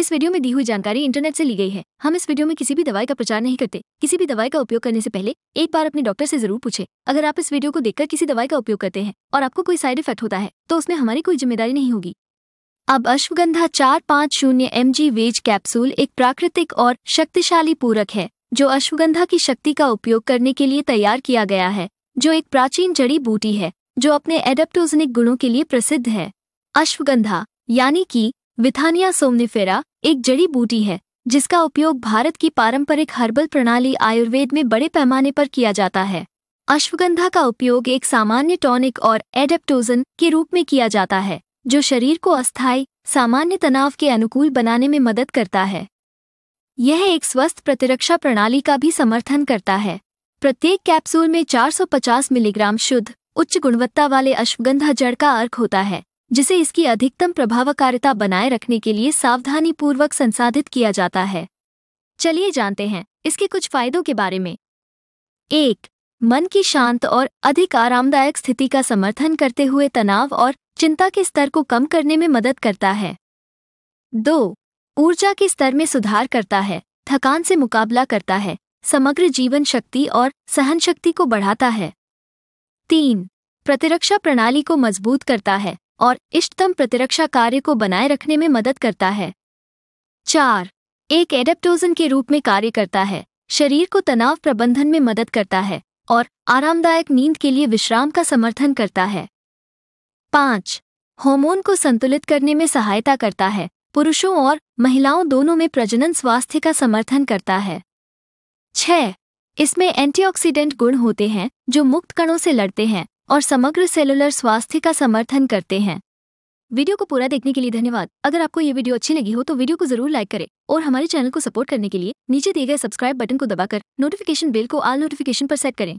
इस वीडियो में दी हुई जानकारी इंटरनेट से ली गई है हम इस वीडियो में किसी भी दवाई का प्रचार नहीं करते किसी भी दवाई का उपयोग करने से पहले एक बार अपने डॉक्टर से जरूर पूछे अगर आप इस वीडियो को देखकर किसी दवाई का उपयोग करते हैं और आपको कोई साइड इफेक्ट होता है तो उसमें हमारी कोई जिम्मेदारी नहीं होगी अब अश्वगंधा चार पाँच शून्य एम वेज कैप्सूल एक प्राकृतिक और शक्तिशाली पूरक है जो अश्वगंधा की शक्ति का उपयोग करने के लिए तैयार किया गया है जो एक प्राचीन जड़ी बूटी है जो अपने एडेप्टोजनिक गुणों के लिए प्रसिद्ध है अश्वगंधा यानी की विथानिया सोमनिफेरा एक जड़ी बूटी है जिसका उपयोग भारत की पारंपरिक हर्बल प्रणाली आयुर्वेद में बड़े पैमाने पर किया जाता है अश्वगंधा का उपयोग एक सामान्य टॉनिक और एडेप्टोजन के रूप में किया जाता है जो शरीर को अस्थायी सामान्य तनाव के अनुकूल बनाने में मदद करता है यह एक स्वस्थ प्रतिरक्षा प्रणाली का भी समर्थन करता है प्रत्येक कैप्सूल में 450 मिलीग्राम शुद्ध उच्च गुणवत्ता वाले अश्वगंधा जड़ का अर्क होता है जिसे इसकी अधिकतम प्रभावकारिता बनाए रखने के लिए सावधानीपूर्वक संसाधित किया जाता है चलिए जानते हैं इसके कुछ फायदों के बारे में एक मन की शांत और अधिक आरामदायक स्थिति का समर्थन करते हुए तनाव और चिंता के स्तर को कम करने में मदद करता है दो ऊर्जा के स्तर में सुधार करता है थकान से मुकाबला करता है समग्र जीवन शक्ति और सहन शक्ति को बढ़ाता है तीन प्रतिरक्षा प्रणाली को मजबूत करता है और इष्टतम प्रतिरक्षा कार्य को बनाए रखने में मदद करता है चार एक एडेप्टोजन के रूप में कार्य करता है शरीर को तनाव प्रबंधन में मदद करता है और आरामदायक नींद के लिए विश्राम का समर्थन करता है पांच हार्मोन को संतुलित करने में सहायता करता है पुरुषों और महिलाओं दोनों में प्रजनन स्वास्थ्य का समर्थन करता है छ इसमें एंटीऑक्सीडेंट गुण होते हैं जो मुक्त कणों से लड़ते हैं और समग्र सेलुलर स्वास्थ्य का समर्थन करते हैं वीडियो को पूरा देखने के लिए धन्यवाद अगर आपको ये वीडियो अच्छी लगी हो तो वीडियो को जरूर लाइक करें और हमारे चैनल को सपोर्ट करने के लिए नीचे दिए गए सब्सक्राइब बटन को दबाकर नोटिफिकेशन बेल को आल नोटिफिकेशन पर सेट करें